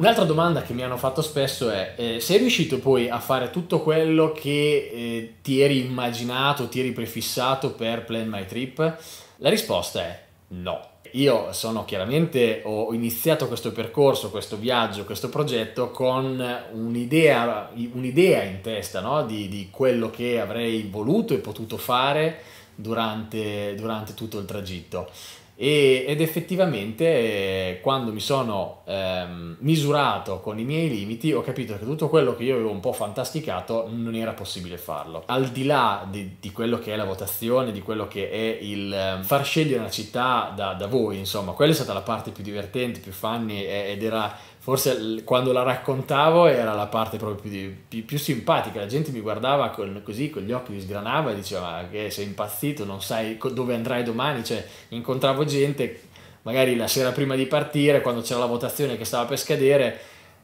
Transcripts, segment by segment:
Un'altra domanda che mi hanno fatto spesso è: eh, sei riuscito poi a fare tutto quello che eh, ti eri immaginato, ti eri prefissato per Plan My Trip? La risposta è no. Io sono chiaramente, ho iniziato questo percorso, questo viaggio, questo progetto con un'idea, un'idea in testa no? di, di, quello che avrei voluto e potuto fare durante, durante tutto il tragitto. E, ed effettivamente quando mi sono ehm, misurato con i miei limiti ho capito che tutto quello che io avevo un po' fantasticato non era possibile farlo. Al di là di, di quello che è la votazione, di quello che è il ehm, far scegliere una città da, da voi, insomma, quella è stata la parte più divertente, più funny ed era forse quando la raccontavo era la parte proprio più, più, più simpatica, la gente mi guardava con, così con gli occhi mi sgranava e diceva che sei impazzito, non sai dove andrai domani, cioè incontravo gente magari la sera prima di partire quando c'era la votazione che stava per scadere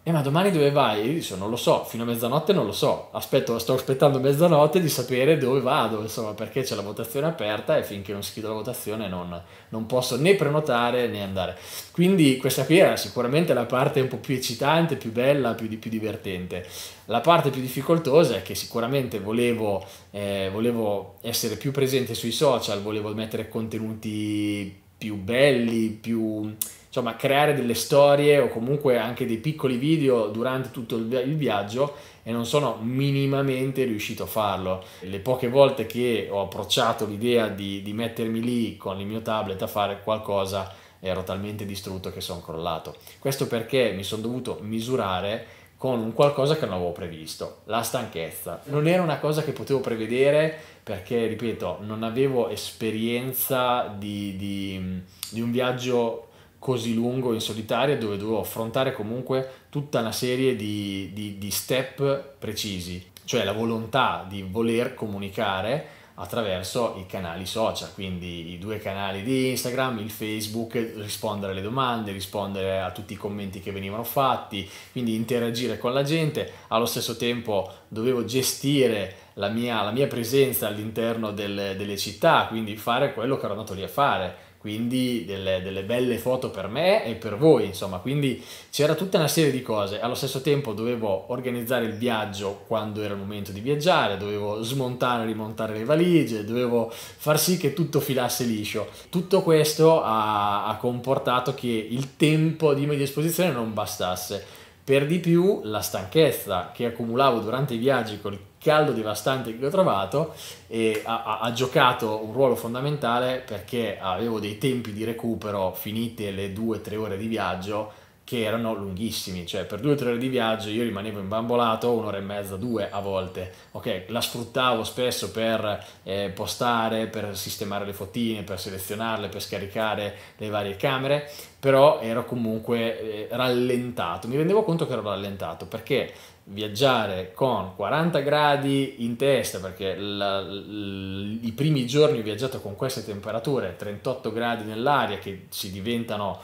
eh ma domani dove vai? Io dico non lo so, fino a mezzanotte non lo so, Aspetto, sto aspettando mezzanotte di sapere dove vado, insomma perché c'è la votazione aperta e finché non schido la votazione non, non, posso né prenotare né andare. Quindi questa qui era sicuramente la parte un po' più eccitante, più bella, più, più divertente. La parte più difficoltosa è che sicuramente volevo, eh, volevo essere più presente sui social, volevo mettere contenuti più belli, più insomma creare delle storie o comunque anche dei piccoli video durante tutto il viaggio e non sono minimamente riuscito a farlo. Le poche volte che ho approcciato l'idea di, di mettermi lì con il mio tablet a fare qualcosa ero talmente distrutto che sono crollato. Questo perché mi sono dovuto misurare con un qualcosa che non avevo previsto, la stanchezza. Non era una cosa che potevo prevedere perché, ripeto, non avevo esperienza di, di, di un viaggio così lungo in solitaria dove dovevo affrontare comunque tutta una serie di, di step precisi, cioè la volontà di voler comunicare attraverso i canali social, quindi i due canali di Instagram, il Facebook, rispondere alle domande, rispondere a tutti i commenti che venivano fatti, quindi interagire con la gente. Allo stesso tempo dovevo gestire la mia, la mia presenza all'interno delle, delle, città, quindi fare quello che ero andato lì a fare, quindi delle, delle belle foto per me e per voi, insomma, quindi c'era tutta una serie di cose. Allo stesso tempo dovevo organizzare il viaggio quando era il momento di viaggiare, dovevo smontare e rimontare le valigie, dovevo far sì che tutto filasse liscio. Tutto questo ha, ha comportato che il tempo di mia disposizione non bastasse per di più la stanchezza che accumulavo durante i viaggi col caldo devastante che ho trovato eh, ha, ha, ha, giocato un ruolo fondamentale perché avevo dei tempi di recupero finite le 2-3 ore di viaggio che erano lunghissimi, cioè per due o tre ore di viaggio io rimanevo imbambolato un'ora e mezza, due a volte, ok? La sfruttavo spesso per eh, postare, per sistemare le fotine, per selezionarle, per scaricare le varie camere, però ero comunque eh, rallentato, mi rendevo conto che ero rallentato perché viaggiare con 40 gradi in testa perché la, l, i primi giorni ho viaggiato con queste temperature 38 gradi nell'aria che si diventano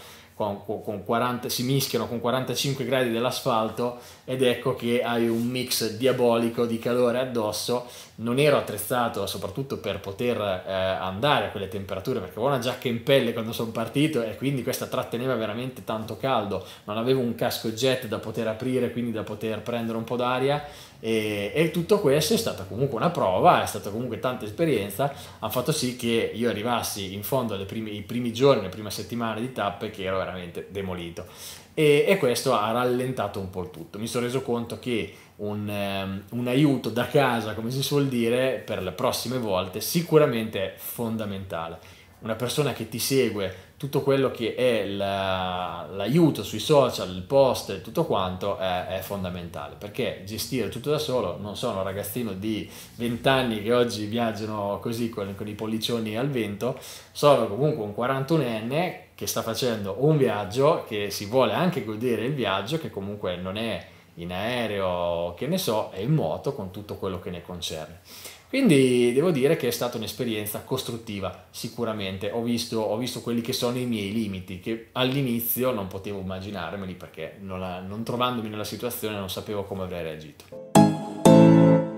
con, con 40, si mischiano con 45 gradi dell'asfalto ed ecco che hai un mix diabolico di calore addosso. Non ero attrezzato soprattutto per poter eh, andare a quelle temperature perché avevo una giacca in pelle quando sono partito e quindi questa tratteneva veramente tanto caldo. Non avevo un casco jet da poter aprire, quindi da poter prendere un po' d'aria. E, e, tutto questo è stata comunque una prova, è stata comunque tanta esperienza, ha fatto sì che io arrivassi in fondo prime, i primi giorni, le prime settimane di tappe che ero veramente veramente demolito. E, e, questo ha rallentato un po' il tutto. Mi sono reso conto che un, um, un aiuto da casa, come si suol dire, per le prossime volte sicuramente è fondamentale. Una persona che ti segue tutto quello che è l'aiuto sui social, il post e tutto quanto è, è, fondamentale perché gestire tutto da solo non sono un ragazzino di 20 anni che oggi viaggiano così con, con i pollicioni al vento, sono comunque un 41enne che sta facendo un viaggio, che si vuole anche godere il viaggio, che comunque non è in aereo, che ne so, e in moto con tutto quello che ne concerne. Quindi devo dire che è stata un'esperienza costruttiva, sicuramente. Ho visto, ho visto, quelli che sono i miei limiti, che all'inizio non potevo immaginarmeli perché non, la, non trovandomi nella situazione non sapevo come avrei reagito.